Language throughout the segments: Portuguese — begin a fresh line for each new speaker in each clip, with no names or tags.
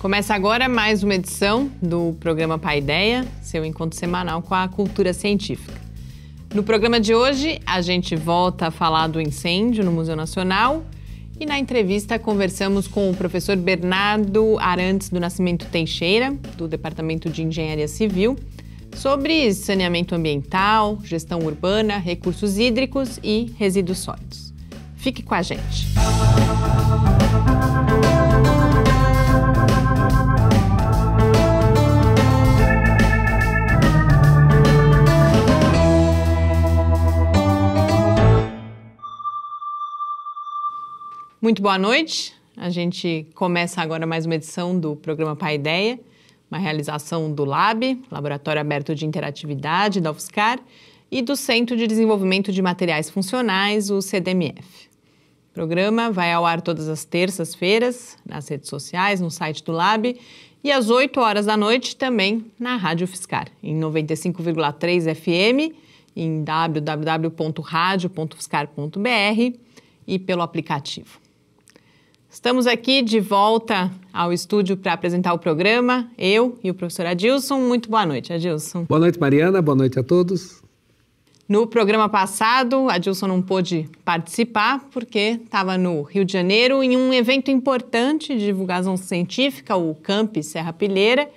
Começa agora mais uma edição do programa Paideia, seu encontro semanal com a cultura científica. No programa de hoje, a gente volta a falar do incêndio no Museu Nacional e na entrevista conversamos com o professor Bernardo Arantes do Nascimento Teixeira, do Departamento de Engenharia Civil, sobre saneamento ambiental, gestão urbana, recursos hídricos e resíduos sólidos. Fique com a gente. Muito boa noite. A gente começa agora mais uma edição do programa Pai Ideia, uma realização do LAB, Laboratório Aberto de Interatividade da UFSCar, e do Centro de Desenvolvimento de Materiais Funcionais, o CDMF. O programa vai ao ar todas as terças-feiras, nas redes sociais, no site do LAB e às 8 horas da noite também na Rádio Fiscar, em 95,3 FM, em www.radio.fiscar.br e pelo aplicativo. Estamos aqui de volta ao estúdio para apresentar o programa, eu e o professor Adilson. Muito boa noite, Adilson.
Boa noite, Mariana. Boa noite a todos.
No programa passado, Adilson não pôde participar porque estava no Rio de Janeiro em um evento importante de divulgação científica, o Camp Serra Pilheira.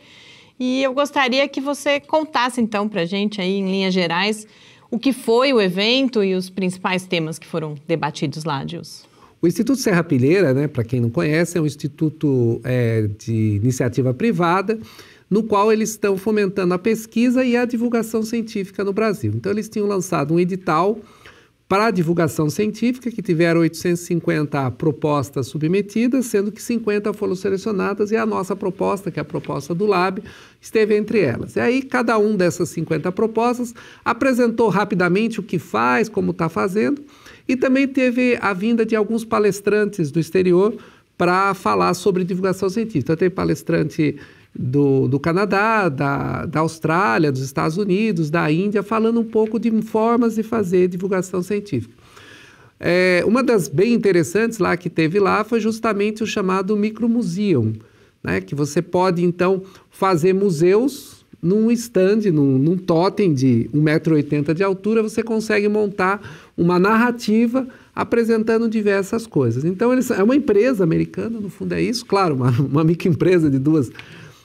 E eu gostaria que você contasse então para a gente aí em linhas gerais o que foi o evento e os principais temas que foram debatidos lá, Adilson.
O Instituto Serra Pilheira, né, para quem não conhece, é um instituto é, de iniciativa privada, no qual eles estão fomentando a pesquisa e a divulgação científica no Brasil. Então, eles tinham lançado um edital para a divulgação científica, que tiveram 850 propostas submetidas, sendo que 50 foram selecionadas e a nossa proposta, que é a proposta do Lab, esteve entre elas. E aí, cada um dessas 50 propostas apresentou rapidamente o que faz, como está fazendo, e também teve a vinda de alguns palestrantes do exterior para falar sobre divulgação científica. Então, teve palestrante do, do Canadá, da, da Austrália, dos Estados Unidos, da Índia, falando um pouco de formas de fazer divulgação científica. É, uma das bem interessantes lá que teve lá foi justamente o chamado micromuseum, né? que você pode então fazer museus num stand, num, num totem de 1,80m de altura, você consegue montar uma narrativa apresentando diversas coisas. Então, eles, é uma empresa americana, no fundo é isso, claro, uma, uma microempresa de duas,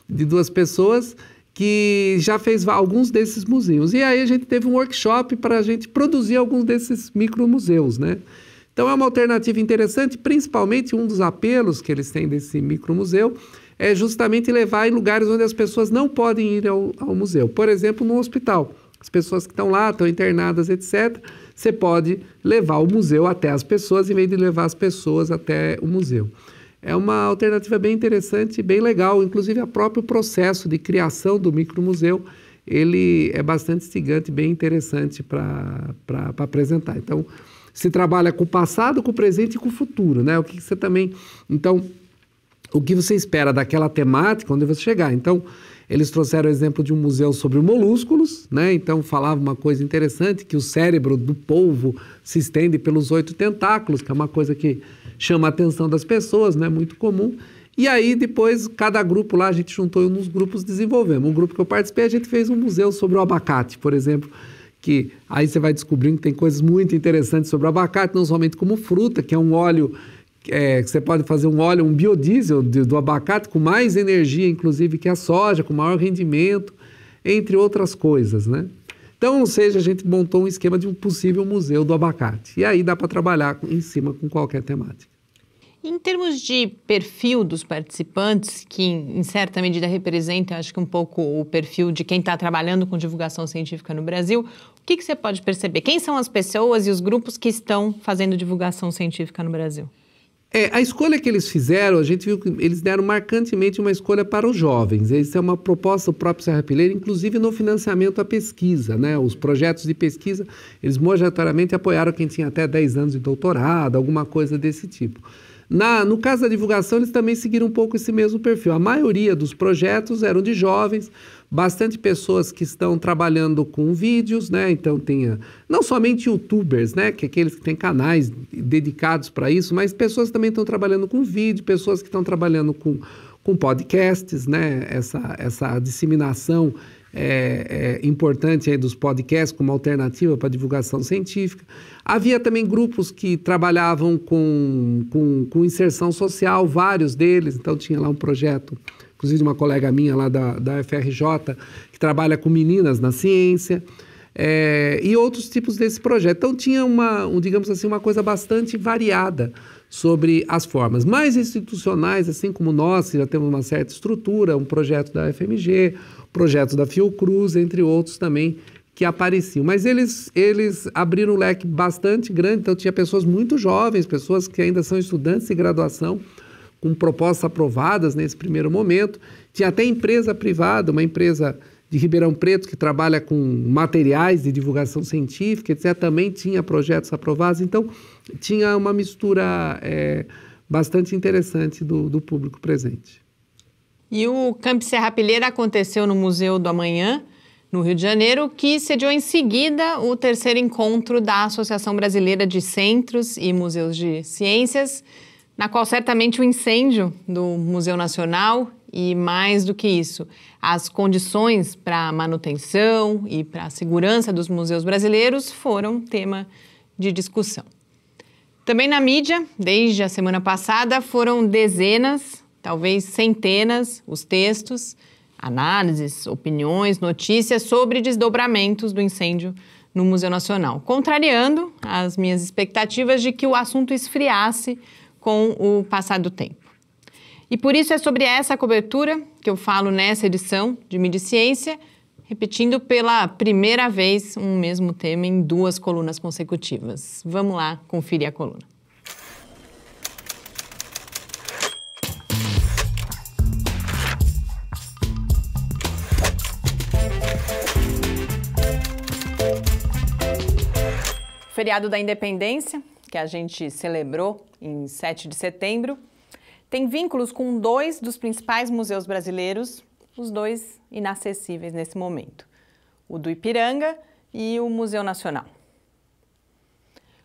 de duas pessoas que já fez alguns desses museus. E aí a gente teve um workshop para a gente produzir alguns desses micromuseus, né? Então, é uma alternativa interessante, principalmente um dos apelos que eles têm desse micromuseu museu é justamente levar em lugares onde as pessoas não podem ir ao, ao museu. Por exemplo, no hospital. As pessoas que estão lá, estão internadas, etc. Você pode levar o museu até as pessoas em vez de levar as pessoas até o museu. É uma alternativa bem interessante e bem legal. Inclusive, o próprio processo de criação do micromuseu, ele é bastante instigante, bem interessante para apresentar. Então, se trabalha com o passado, com o presente e com o futuro, né? O que, que você também... Então, o que você espera daquela temática onde você chegar. Então, eles trouxeram o exemplo de um museu sobre molúsculos, né? Então falava uma coisa interessante que o cérebro do polvo se estende pelos oito tentáculos, que é uma coisa que chama a atenção das pessoas, né? Muito comum. E aí depois cada grupo lá a gente juntou uns grupos desenvolvemos. Um grupo que eu participei a gente fez um museu sobre o abacate, por exemplo, que aí você vai descobrindo que tem coisas muito interessantes sobre o abacate, não somente como fruta, que é um óleo é, você pode fazer um óleo, um biodiesel do abacate com mais energia, inclusive, que a soja, com maior rendimento, entre outras coisas, né? Então, ou seja, a gente montou um esquema de um possível museu do abacate. E aí dá para trabalhar em cima com qualquer temática.
Em termos de perfil dos participantes, que em certa medida representa, acho que um pouco o perfil de quem está trabalhando com divulgação científica no Brasil, o que, que você pode perceber? Quem são as pessoas e os grupos que estão fazendo divulgação científica no Brasil?
É, a escolha que eles fizeram, a gente viu que eles deram marcantemente uma escolha para os jovens. Isso é uma proposta do próprio Serra Pileira, inclusive no financiamento à pesquisa. Né? Os projetos de pesquisa, eles majoritariamente apoiaram quem tinha até 10 anos de doutorado, alguma coisa desse tipo. Na, no caso da divulgação, eles também seguiram um pouco esse mesmo perfil. A maioria dos projetos eram de jovens, bastante pessoas que estão trabalhando com vídeos, né? Então tem não somente youtubers, né? Que é aqueles que têm canais dedicados para isso, mas pessoas também estão trabalhando com vídeo, pessoas que estão trabalhando com, com podcasts, né? Essa, essa disseminação é, é, importante aí dos podcasts como alternativa para divulgação científica. Havia também grupos que trabalhavam com, com, com inserção social, vários deles, então tinha lá um projeto inclusive uma colega minha lá da, da FRJ, que trabalha com meninas na ciência, é, e outros tipos desse projeto. Então tinha uma, um, digamos assim, uma coisa bastante variada sobre as formas. Mais institucionais, assim como nós, que já temos uma certa estrutura, um projeto da FMG, projeto da Fiocruz, entre outros também que apareciam. Mas eles, eles abriram um leque bastante grande, então tinha pessoas muito jovens, pessoas que ainda são estudantes de graduação, com propostas aprovadas nesse primeiro momento. Tinha até empresa privada, uma empresa de Ribeirão Preto que trabalha com materiais de divulgação científica, etc., também tinha projetos aprovados. Então, tinha uma mistura é, bastante interessante do, do público presente.
E o Camp Serra Pilheira aconteceu no Museu do Amanhã, no Rio de Janeiro, que sediou em seguida o terceiro encontro da Associação Brasileira de Centros e Museus de Ciências, na qual certamente o incêndio do Museu Nacional e mais do que isso, as condições para manutenção e para a segurança dos museus brasileiros foram tema de discussão. Também na mídia, desde a semana passada, foram dezenas, talvez centenas, os textos, análises, opiniões, notícias sobre desdobramentos do incêndio no Museu Nacional, contrariando as minhas expectativas de que o assunto esfriasse com o passar do tempo. E por isso é sobre essa cobertura que eu falo nessa edição de Mídia Ciência, repetindo pela primeira vez um mesmo tema em duas colunas consecutivas. Vamos lá conferir a coluna. feriado da Independência, que a gente celebrou em 7 de setembro, tem vínculos com dois dos principais museus brasileiros, os dois inacessíveis nesse momento: o do Ipiranga e o Museu Nacional.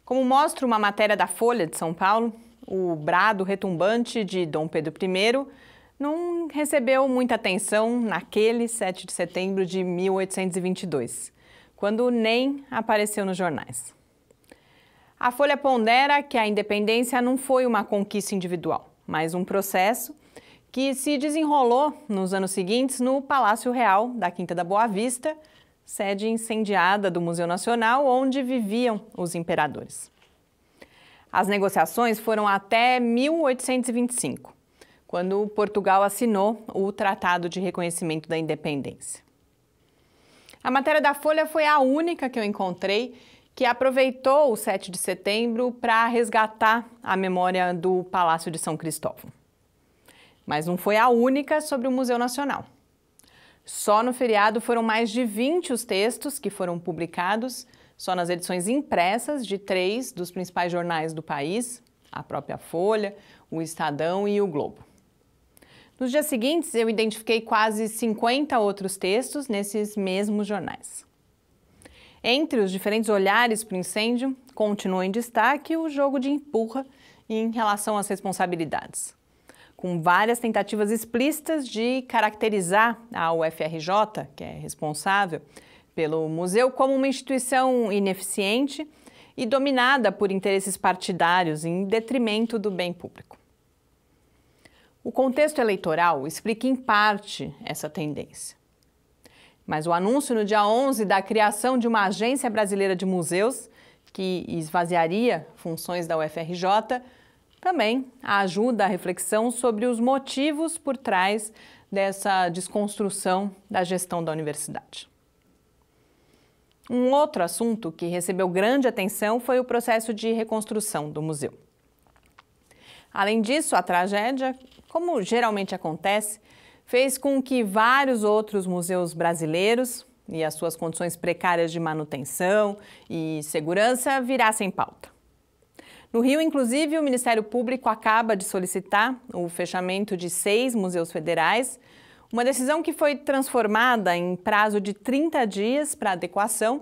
Como mostra uma matéria da Folha de São Paulo, o brado retumbante de Dom Pedro I não recebeu muita atenção naquele 7 de setembro de 1822, quando nem apareceu nos jornais. A Folha pondera que a independência não foi uma conquista individual, mas um processo que se desenrolou nos anos seguintes no Palácio Real da Quinta da Boa Vista, sede incendiada do Museu Nacional, onde viviam os imperadores. As negociações foram até 1825, quando Portugal assinou o Tratado de Reconhecimento da Independência. A matéria da Folha foi a única que eu encontrei que aproveitou o 7 de setembro para resgatar a memória do Palácio de São Cristóvão. Mas não foi a única sobre o Museu Nacional. Só no feriado foram mais de 20 os textos que foram publicados, só nas edições impressas de três dos principais jornais do país, a própria Folha, o Estadão e o Globo. Nos dias seguintes, eu identifiquei quase 50 outros textos nesses mesmos jornais. Entre os diferentes olhares para o incêndio, continua em destaque o jogo de empurra em relação às responsabilidades. Com várias tentativas explícitas de caracterizar a UFRJ, que é responsável pelo museu, como uma instituição ineficiente e dominada por interesses partidários em detrimento do bem público. O contexto eleitoral explica em parte essa tendência. Mas o anúncio no dia 11 da criação de uma agência brasileira de museus, que esvaziaria funções da UFRJ, também ajuda a reflexão sobre os motivos por trás dessa desconstrução da gestão da universidade. Um outro assunto que recebeu grande atenção foi o processo de reconstrução do museu. Além disso, a tragédia, como geralmente acontece, fez com que vários outros museus brasileiros e as suas condições precárias de manutenção e segurança virassem pauta. No Rio, inclusive, o Ministério Público acaba de solicitar o fechamento de seis museus federais, uma decisão que foi transformada em prazo de 30 dias para adequação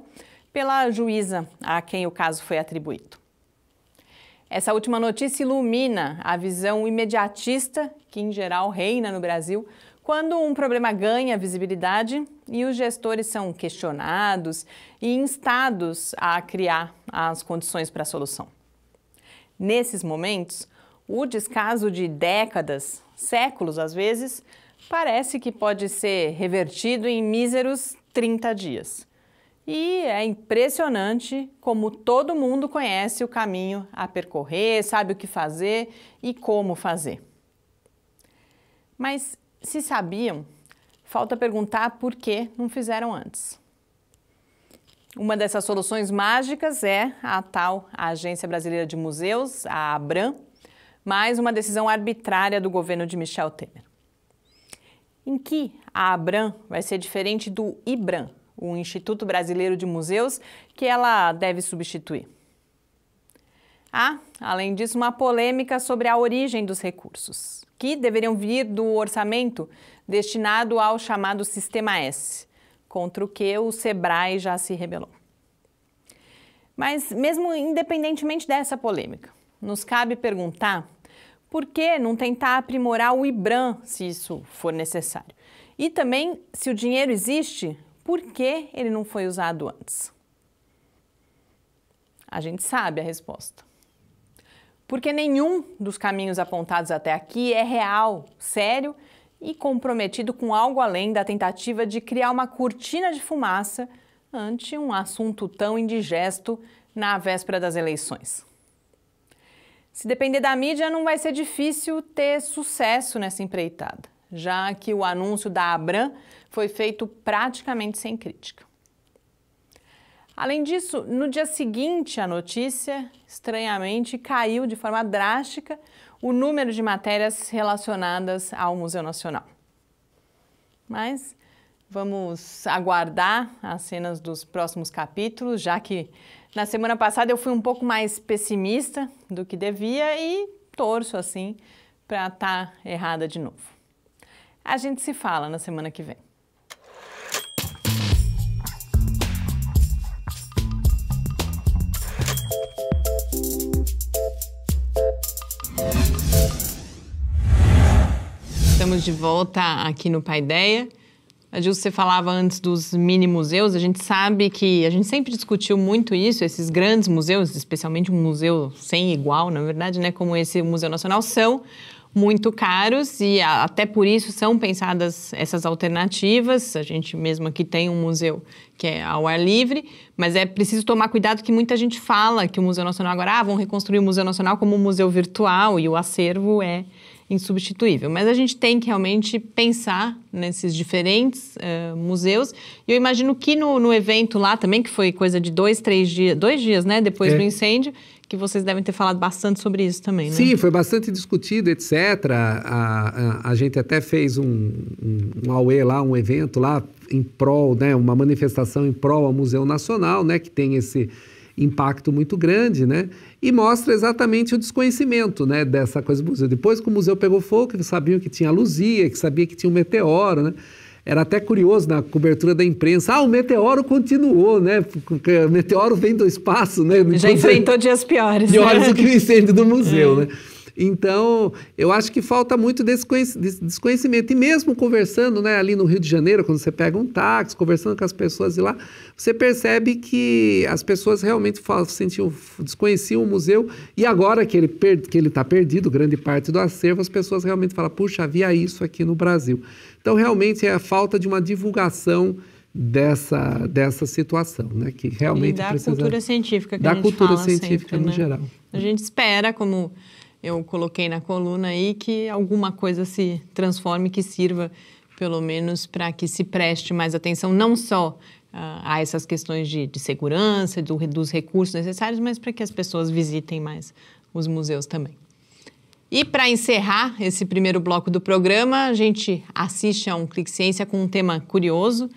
pela juíza a quem o caso foi atribuído. Essa última notícia ilumina a visão imediatista que, em geral, reina no Brasil quando um problema ganha visibilidade e os gestores são questionados e instados a criar as condições para a solução. Nesses momentos, o descaso de décadas, séculos às vezes, parece que pode ser revertido em míseros 30 dias. E é impressionante como todo mundo conhece o caminho a percorrer, sabe o que fazer e como fazer. Mas se sabiam, falta perguntar por que não fizeram antes. Uma dessas soluções mágicas é a tal Agência Brasileira de Museus, a ABRAM, mais uma decisão arbitrária do governo de Michel Temer. Em que a ABRAM vai ser diferente do IBRAM, o Instituto Brasileiro de Museus, que ela deve substituir? Há, além disso, uma polêmica sobre a origem dos recursos, que deveriam vir do orçamento destinado ao chamado Sistema S, contra o que o Sebrae já se rebelou. Mas, mesmo independentemente dessa polêmica, nos cabe perguntar por que não tentar aprimorar o IBRAM se isso for necessário? E também, se o dinheiro existe, por que ele não foi usado antes? A gente sabe a resposta porque nenhum dos caminhos apontados até aqui é real, sério e comprometido com algo além da tentativa de criar uma cortina de fumaça ante um assunto tão indigesto na véspera das eleições. Se depender da mídia, não vai ser difícil ter sucesso nessa empreitada, já que o anúncio da Abram foi feito praticamente sem crítica. Além disso, no dia seguinte à notícia, estranhamente, caiu de forma drástica o número de matérias relacionadas ao Museu Nacional. Mas vamos aguardar as cenas dos próximos capítulos, já que na semana passada eu fui um pouco mais pessimista do que devia e torço assim para estar tá errada de novo. A gente se fala na semana que vem. Estamos de volta aqui no Paideia. Gil, você falava antes dos mini museus, a gente sabe que a gente sempre discutiu muito isso, esses grandes museus, especialmente um museu sem igual, na verdade, né, como esse Museu Nacional, são muito caros e até por isso são pensadas essas alternativas. A gente mesmo aqui tem um museu que é ao ar livre, mas é preciso tomar cuidado que muita gente fala que o Museu Nacional agora, ah, vão reconstruir o Museu Nacional como um museu virtual e o acervo é insubstituível. Mas a gente tem que realmente pensar nesses diferentes uh, museus. E eu imagino que no, no, evento lá também, que foi coisa de dois, três dias, dois dias, né, depois é. do incêndio, que vocês devem ter falado bastante sobre isso também, né? Sim, foi
bastante discutido, etc. A, a, a gente até fez um, um, um AUE lá, um evento lá em prol, né, uma manifestação em prol ao Museu Nacional, né, que tem esse impacto muito grande, né? E mostra exatamente o desconhecimento, né, dessa coisa do museu. Depois que o museu pegou fogo, eles sabiam que tinha Luzia, que sabia que tinha um meteoro, né? Era até curioso na cobertura da imprensa. Ah, o meteoro continuou, né? Porque o meteoro vem do espaço, né? Já então, enfrentou
dias piores. Piores né? do que o
incêndio do museu, é. né? Então, eu acho que falta muito desse desconhecimento. E mesmo conversando né, ali no Rio de Janeiro, quando você pega um táxi, conversando com as pessoas de lá, você percebe que as pessoas realmente falam, sentiam, desconheciam o museu. E agora que ele está que ele tá perdido, grande parte do acervo, as pessoas realmente falam: puxa, havia é isso aqui no Brasil. Então, realmente é a falta de uma divulgação dessa, dessa situação, né? Que realmente e da precisa... cultura
científica que da a gente cultura fala científica sempre, no né? geral. A gente espera como eu coloquei na coluna aí que alguma coisa se transforme, que sirva pelo menos para que se preste mais atenção, não só uh, a essas questões de, de segurança, do, dos recursos necessários, mas para que as pessoas visitem mais os museus também. E para encerrar esse primeiro bloco do programa, a gente assiste a um Clique Ciência com um tema curioso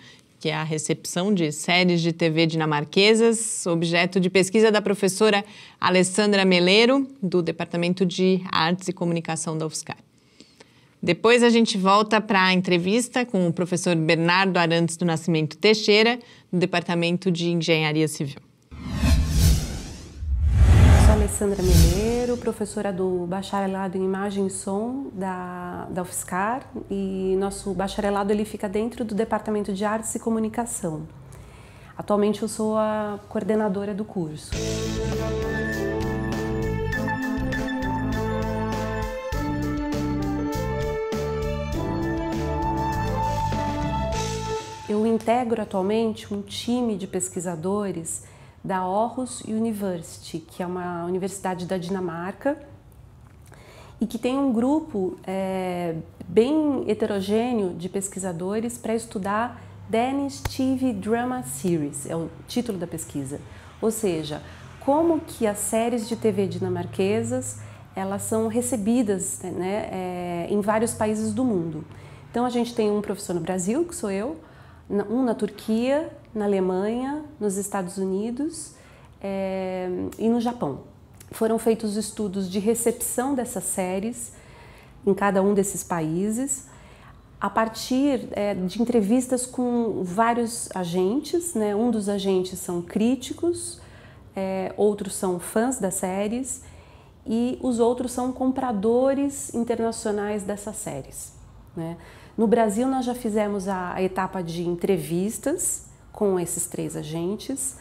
que é a recepção de séries de TV dinamarquesas, objeto de pesquisa da professora Alessandra Meleiro, do Departamento de Artes e Comunicação da UFSCar. Depois a gente volta para a entrevista com o professor Bernardo Arantes do Nascimento Teixeira, do Departamento de Engenharia Civil.
Alessandra é Mineiro, professora do Bacharelado em Imagem e Som da, da UFSCar e nosso bacharelado ele fica dentro do Departamento de Artes e Comunicação. Atualmente eu sou a coordenadora do curso. Eu integro atualmente um time de pesquisadores da Aarhus University, que é uma universidade da Dinamarca e que tem um grupo é, bem heterogêneo de pesquisadores para estudar Danish TV Drama Series, é o título da pesquisa. Ou seja, como que as séries de TV dinamarquesas elas são recebidas né, é, em vários países do mundo. Então a gente tem um professor no Brasil, que sou eu, um na Turquia, na Alemanha, nos Estados Unidos é, e no Japão. Foram feitos estudos de recepção dessas séries em cada um desses países, a partir é, de entrevistas com vários agentes. Né? Um dos agentes são críticos, é, outros são fãs das séries e os outros são compradores internacionais dessas séries. Né? No Brasil, nós já fizemos a, a etapa de entrevistas com esses três agentes.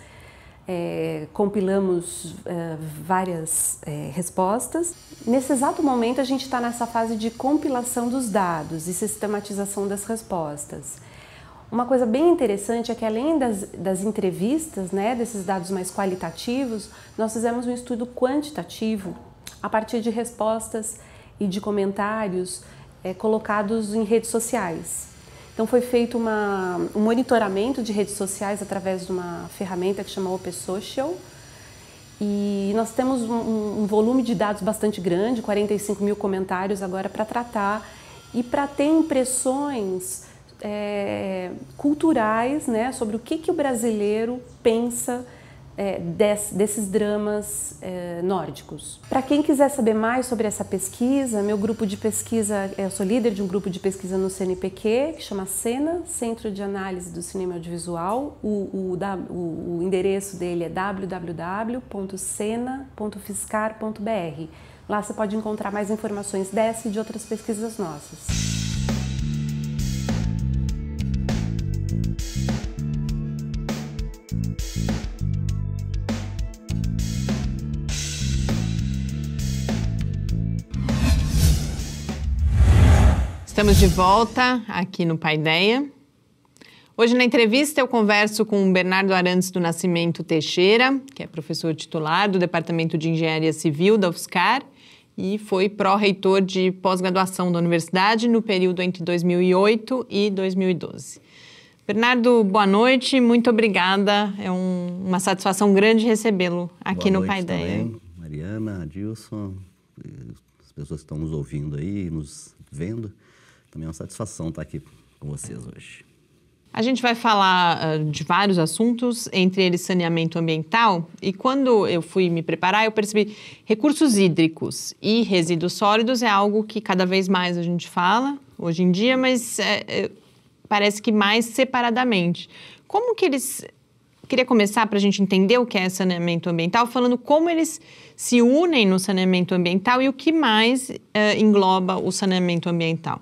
É, compilamos é, várias é, respostas. Nesse exato momento, a gente está nessa fase de compilação dos dados e sistematização das respostas. Uma coisa bem interessante é que, além das, das entrevistas, né, desses dados mais qualitativos, nós fizemos um estudo quantitativo a partir de respostas e de comentários é, colocados em redes sociais. Então foi feito uma, um monitoramento de redes sociais através de uma ferramenta que chama Social. E nós temos um, um volume de dados bastante grande, 45 mil comentários agora para tratar e para ter impressões é, culturais né, sobre o que, que o brasileiro pensa é, des, desses dramas é, nórdicos. Para quem quiser saber mais sobre essa pesquisa, meu grupo de pesquisa, eu sou líder de um grupo de pesquisa no CNPq, que chama CENA, Centro de Análise do Cinema Audiovisual. O, o, o, o endereço dele é www.cena.fiscar.br. Lá você pode encontrar mais informações dessa e de outras pesquisas nossas. Thank you
de volta aqui no Paideia. Hoje na entrevista eu converso com o Bernardo Arantes do Nascimento Teixeira, que é professor titular do Departamento de Engenharia Civil da UFSCar e foi pró-reitor de pós-graduação da universidade no período entre 2008 e 2012. Bernardo, boa noite, muito obrigada. É um, uma satisfação grande recebê-lo aqui boa no Paideia.
Mariana, Adilson, as pessoas que estão nos ouvindo aí, nos vendo. Também é uma satisfação estar aqui com vocês hoje.
A gente vai falar uh, de vários assuntos, entre eles saneamento ambiental. E quando eu fui me preparar, eu percebi recursos hídricos e resíduos sólidos é algo que cada vez mais a gente fala hoje em dia, mas é, é, parece que mais separadamente. Como que eles queria começar para a gente entender o que é saneamento ambiental, falando como eles se unem no saneamento ambiental e o que mais é, engloba o saneamento ambiental.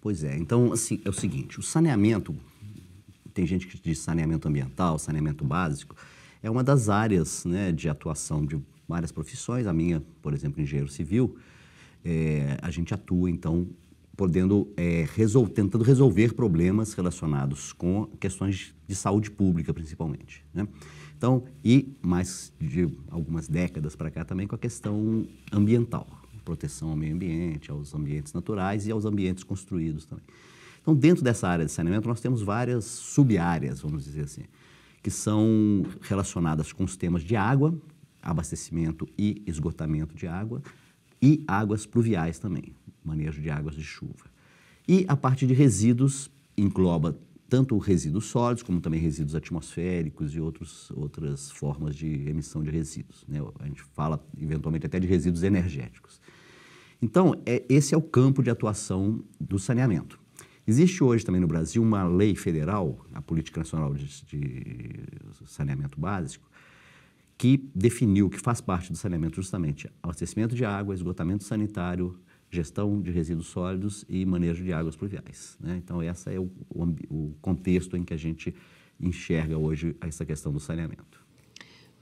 Pois
é. Então, assim, é o seguinte: o saneamento, tem gente que diz saneamento ambiental, saneamento básico, é uma das áreas né, de atuação de várias profissões. A minha, por exemplo, engenheiro civil, é, a gente atua, então, podendo é, resol tentando resolver problemas relacionados com questões de saúde pública, principalmente. Né? Então, e mais de algumas décadas para cá também com a questão ambiental proteção ao meio ambiente, aos ambientes naturais e aos ambientes construídos também. Então, dentro dessa área de saneamento, nós temos várias sub-áreas, vamos dizer assim, que são relacionadas com os temas de água, abastecimento e esgotamento de água, e águas pluviais também, manejo de águas de chuva. E a parte de resíduos engloba tanto resíduos sólidos, como também resíduos atmosféricos e outros, outras formas de emissão de resíduos. Né? A gente fala, eventualmente, até de resíduos energéticos. Então, é, esse é o campo de atuação do saneamento. Existe hoje também no Brasil uma lei federal, a Política Nacional de, de Saneamento Básico, que definiu que faz parte do saneamento justamente abastecimento de água, esgotamento sanitário, gestão de resíduos sólidos e manejo de águas pluviais. Né? Então, esse é o, o, o contexto em que a gente enxerga hoje essa questão do saneamento.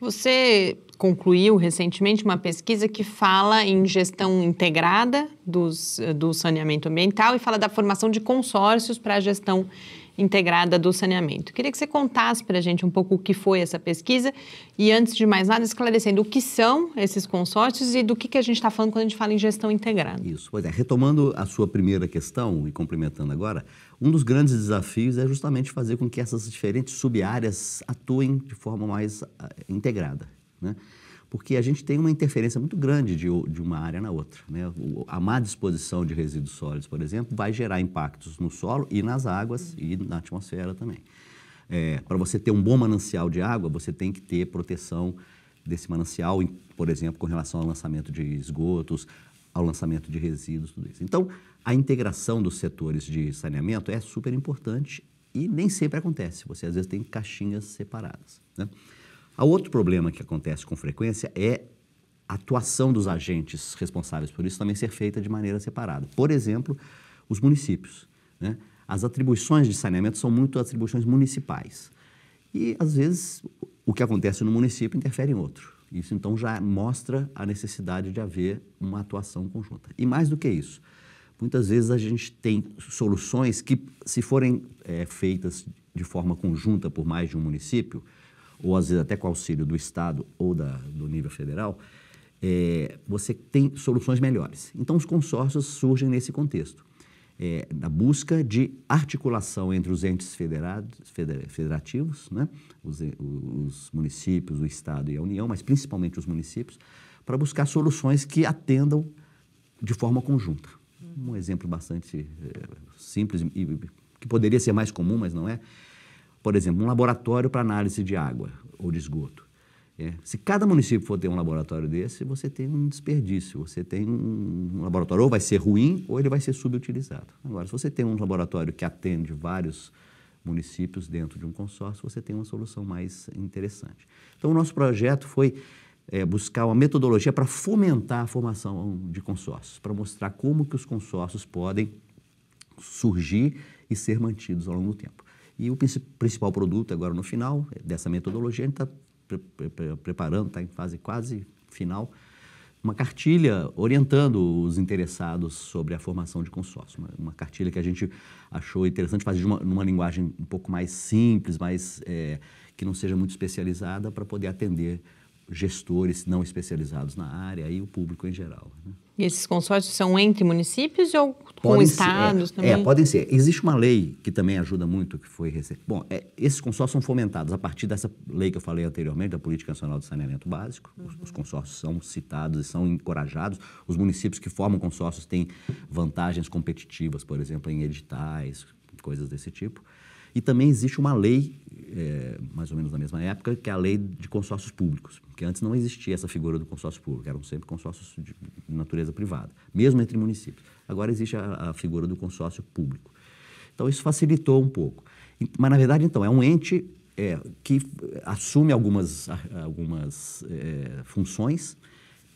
Você concluiu recentemente uma pesquisa que fala em gestão integrada dos, eh, do saneamento ambiental e fala da formação de consórcios para a gestão integrada do saneamento. Queria que você contasse para a gente um pouco o que foi essa pesquisa e, antes de mais nada, esclarecendo o que são esses consórcios e do que, que a gente está falando quando a gente fala em gestão integrada. Isso, pois
é. Retomando a sua primeira questão e complementando agora, um dos grandes desafios é justamente fazer com que essas diferentes sub-áreas atuem de forma mais ah, integrada. Né? porque a gente tem uma interferência muito grande de, de uma área na outra. Né? A má disposição de resíduos sólidos, por exemplo, vai gerar impactos no solo e nas águas e na atmosfera também. É, Para você ter um bom manancial de água, você tem que ter proteção desse manancial, por exemplo, com relação ao lançamento de esgotos, ao lançamento de resíduos, tudo isso. Então, a integração dos setores de saneamento é super importante e nem sempre acontece. Você às vezes tem caixinhas separadas. Né? Há outro problema que acontece com frequência é a atuação dos agentes responsáveis por isso também ser feita de maneira separada. Por exemplo, os municípios. Né? As atribuições de saneamento são muito atribuições municipais. E, às vezes, o que acontece no município interfere em outro. Isso, então, já mostra a necessidade de haver uma atuação conjunta. E mais do que isso, muitas vezes a gente tem soluções que, se forem é, feitas de forma conjunta por mais de um município, ou às vezes até com auxílio do Estado ou da, do nível federal, é, você tem soluções melhores. Então, os consórcios surgem nesse contexto, é, na busca de articulação entre os entes federados, federativos, né? os, os municípios, o Estado e a União, mas principalmente os municípios, para buscar soluções que atendam de forma conjunta. Um exemplo bastante é, simples e que poderia ser mais comum, mas não é, por exemplo, um laboratório para análise de água ou de esgoto. É. Se cada município for ter um laboratório desse, você tem um desperdício, você tem um, um laboratório ou vai ser ruim ou ele vai ser subutilizado. Agora, se você tem um laboratório que atende vários municípios dentro de um consórcio, você tem uma solução mais interessante. Então, o nosso projeto foi é, buscar uma metodologia para fomentar a formação de consórcios, para mostrar como que os consórcios podem surgir e ser mantidos ao longo do tempo. E o principal produto agora no final é dessa metodologia, a gente está pre pre preparando, está em fase quase final, uma cartilha orientando os interessados sobre a formação de consórcio. Uma, uma cartilha que a gente achou interessante fazer uma, numa linguagem um pouco mais simples, mais, é, que não seja muito especializada, para poder atender gestores não especializados na área e o público em geral. Né?
E esses consórcios são entre municípios ou com podem estados ser, é, também? É, podem
ser. Existe uma lei que também ajuda muito, que foi recente. Bom, é, esses consórcios são fomentados a partir dessa lei que eu falei anteriormente, da Política Nacional de Saneamento Básico. Uhum. Os, os, consórcios são citados e são encorajados. Os municípios que formam consórcios têm vantagens competitivas, por exemplo, em editais, coisas desse tipo. E também existe uma lei, é, mais ou menos na mesma época, que é a lei de consórcios públicos, que antes não existia essa figura do consórcio público, eram sempre consórcios de natureza privada, mesmo entre municípios. Agora existe a, a figura do consórcio público. Então isso facilitou um pouco. Mas na verdade, então, é um ente é, que assume algumas, algumas é, funções,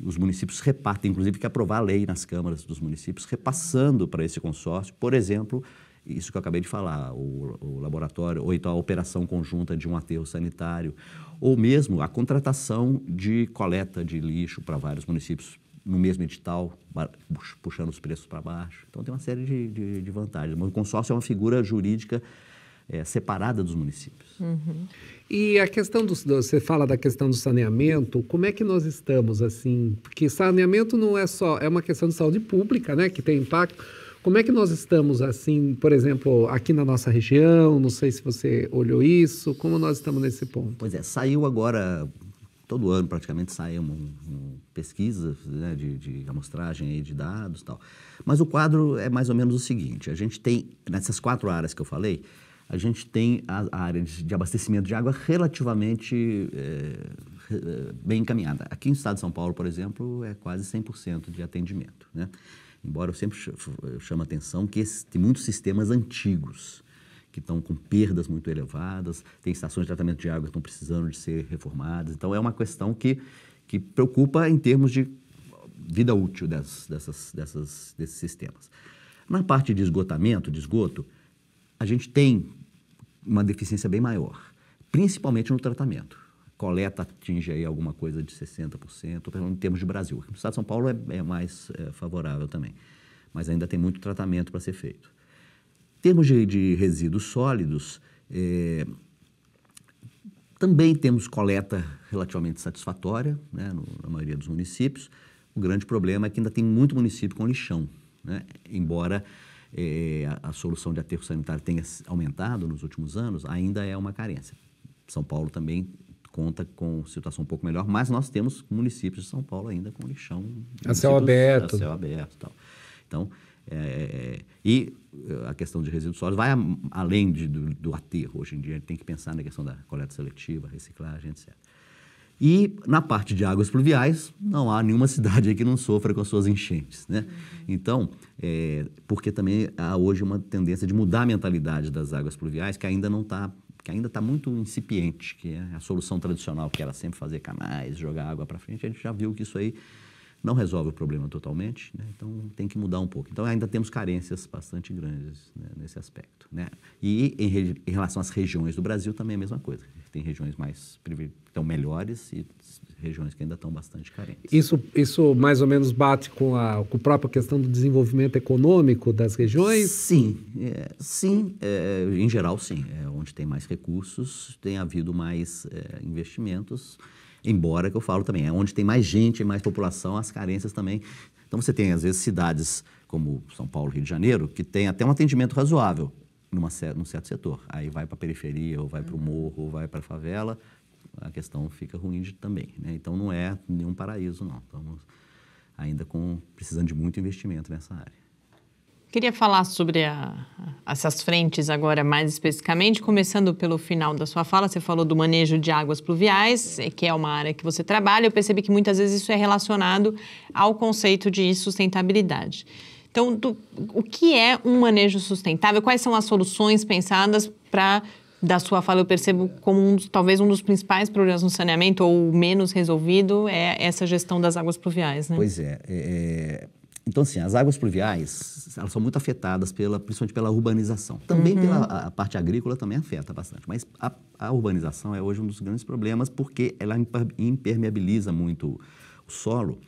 os municípios repartem, inclusive que é aprovar a lei nas câmaras dos municípios, repassando para esse consórcio, por exemplo, isso que eu acabei de falar, o, o laboratório, ou então a operação conjunta de um aterro sanitário, ou mesmo a contratação de coleta de lixo para vários municípios no mesmo edital, puxando os preços para baixo. Então tem uma série de, de, de vantagens. O
consórcio é uma figura jurídica é, separada dos municípios. Uhum. E a questão do você fala da questão do saneamento, como é que nós estamos assim? Porque saneamento não é só é uma questão de saúde pública, né, que tem impacto como é que nós estamos assim, por exemplo, aqui na nossa região? Não sei se você olhou isso. Como nós estamos nesse ponto?
Pois é, saiu agora todo ano praticamente sai uma, uma pesquisa né, de, de, amostragem aí de dados tal. Mas o quadro é mais ou menos o seguinte: a gente tem, nessas quatro áreas que eu falei, a gente tem a, a área de, de, abastecimento de água relativamente é, bem encaminhada. Aqui no estado de São Paulo, por exemplo, é quase 100% de atendimento. Né? Embora eu sempre chame a atenção que esse, tem muitos sistemas antigos que estão com perdas muito elevadas, tem estações de tratamento de água que estão precisando de ser reformadas. Então, é uma questão que, que preocupa em termos de vida útil dessas, dessas, dessas, desses sistemas. Na parte de esgotamento, de esgoto, a gente tem uma deficiência bem maior, principalmente no tratamento coleta atinge aí alguma coisa de 60%, pelo menos em termos de Brasil. No estado de São Paulo é, é mais é, favorável também, mas ainda tem muito tratamento para ser feito. Em termos de, de resíduos sólidos, é, também temos coleta relativamente satisfatória né, no, na maioria dos municípios. O grande problema é que ainda tem muito município com lixão, né? embora é, a, a, solução de aterro sanitário tenha aumentado nos últimos anos, ainda é uma carência. São Paulo também conta com situação um pouco melhor, mas nós temos municípios de São Paulo ainda com lixão. A céu aberto. A céu aberto tal. Então, é, é e é, a questão de resíduos sólidos vai a, além de, do, do, aterro. Hoje em dia, a gente tem que pensar na questão da coleta seletiva, reciclagem, etc. E na parte de águas pluviais, não há nenhuma cidade que não sofra com as suas enchentes. Né? Então, é, porque também há hoje uma tendência de mudar a mentalidade das águas pluviais, que ainda não está que ainda está muito incipiente, que é a solução tradicional, que era sempre fazer canais, jogar água para frente, a gente já viu que isso aí não resolve o problema totalmente, né? então tem que mudar um pouco. Então ainda temos carências bastante grandes né, nesse aspecto. Né? E em, re, em, relação às regiões do Brasil também é a mesma coisa. Tem regiões mais estão melhores e regiões que ainda estão bastante carentes.
Isso, isso mais ou menos bate com a, com a própria questão do desenvolvimento econômico das regiões? Sim, é, sim,
é, em geral sim. É, onde tem mais recursos tem havido mais é, investimentos. Embora que eu falo também, é onde tem mais gente, mais população, as carências também. Então você tem, às vezes, cidades como São Paulo, Rio de Janeiro, que tem até um atendimento razoável numa, num certo setor. Aí vai para a periferia, ou vai para o uhum. morro, ou vai para a favela, a questão fica ruim de, também. Né? Então não é nenhum paraíso, não. Estamos ainda com, precisando de muito investimento nessa área.
Queria falar sobre a, essas frentes agora mais especificamente, começando pelo final da sua fala. Você falou do manejo de águas pluviais, é, que é uma área que você trabalha. Eu percebi que muitas vezes isso é relacionado ao conceito de sustentabilidade. Então, do, o que é um manejo sustentável? Quais são as soluções pensadas para da sua fala eu percebo como um, talvez um dos principais problemas no saneamento ou menos resolvido é essa gestão das águas pluviais, né? Pois é,
é, é então, assim, as águas pluviais, elas são muito afetadas, pela, principalmente pela urbanização. Também uhum. pela a, a parte agrícola também afeta bastante, mas a, a, urbanização é hoje um dos grandes problemas porque ela impermeabiliza muito o solo,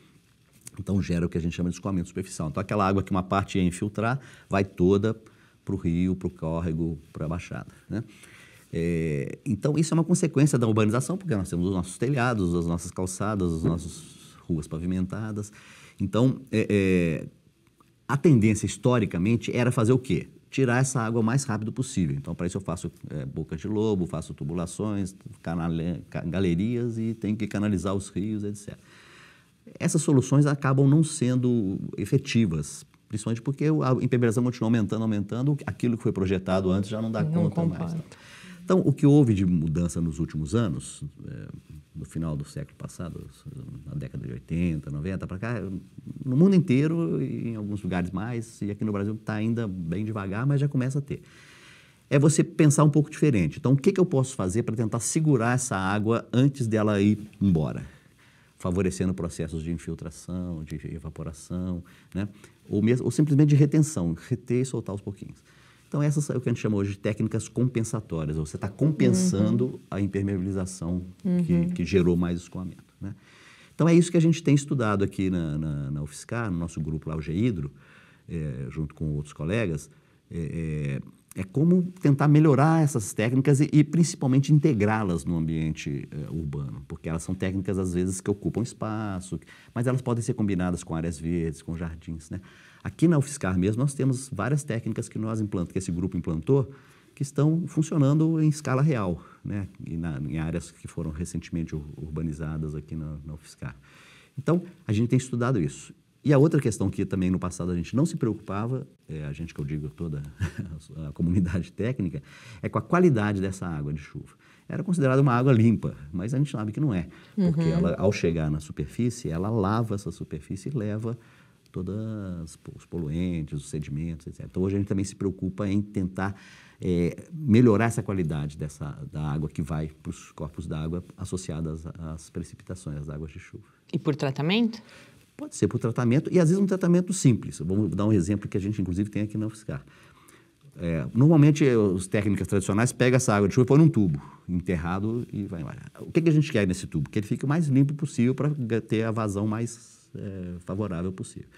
então gera o que a gente chama de escoamento superficial. Então, aquela água que uma parte ia infiltrar, vai toda para o rio, para o córrego, para a baixada, né? É, então, isso é uma consequência da urbanização, porque nós temos os nossos telhados, as nossas calçadas, as nossas ruas pavimentadas. Então, é, é, a tendência historicamente era fazer o quê? Tirar essa água o mais rápido possível. Então, para isso, eu faço é, boca de lobo, faço tubulações, galerias e tenho que canalizar os rios, etc. Essas soluções acabam não sendo efetivas, principalmente porque a impedimentação continua aumentando, aumentando, aquilo que foi projetado antes já não dá não conta compara. mais. Então, o que houve de mudança nos últimos anos, é, no final do século passado, na década de 80, 90 para cá, no mundo inteiro, em alguns lugares mais, e aqui no Brasil está ainda bem devagar, mas já começa a ter. É você pensar um pouco diferente. Então, o que, que eu posso fazer para tentar segurar essa água antes dela ir embora? Favorecendo processos de infiltração, de evaporação, né? ou, mesmo, ou simplesmente de retenção, reter e soltar aos pouquinhos. Então, essas é o que a gente chama hoje de técnicas compensatórias. Você está compensando uhum. a impermeabilização uhum. que, gerou mais escoamento. Né? Então, é isso que a gente tem estudado aqui na, na, na UFSCar, no nosso grupo lá, o GEIDRO, é, junto com outros colegas, é, é, é, como tentar melhorar essas técnicas e, e principalmente, integrá-las no ambiente é, urbano, porque elas são técnicas, às vezes, que ocupam espaço, mas elas podem ser combinadas com áreas verdes, com jardins, né? Aqui na UFSCar mesmo, nós temos várias técnicas que nós implantamos, que esse grupo implantou, que estão funcionando em escala real, né? E na, em áreas que foram recentemente urbanizadas aqui na, na UFSCar. Então, a gente tem estudado isso. E a outra questão que também no passado a gente não se preocupava, é a gente que eu digo toda a comunidade técnica, é com a qualidade dessa água de chuva. Era considerada uma água limpa, mas a gente sabe que não é, porque uhum. ela, ao chegar na superfície, ela lava essa superfície e leva todos os poluentes, os sedimentos, etc. Então, hoje a gente também se preocupa em tentar é, melhorar essa qualidade dessa, da água que vai para os corpos d'água associadas às precipitações, às águas de chuva. E por tratamento? Pode ser por tratamento, e às vezes um tratamento simples. Vamos dar um exemplo que a gente, inclusive, tem aqui na UFSCar. É, normalmente, as eh, técnicas tradicionais pegam essa água de chuva e põe num tubo enterrado e vai embora. O que, que a gente quer nesse tubo? Que ele fique o mais limpo possível para ter a vazão mais é, favorável possível.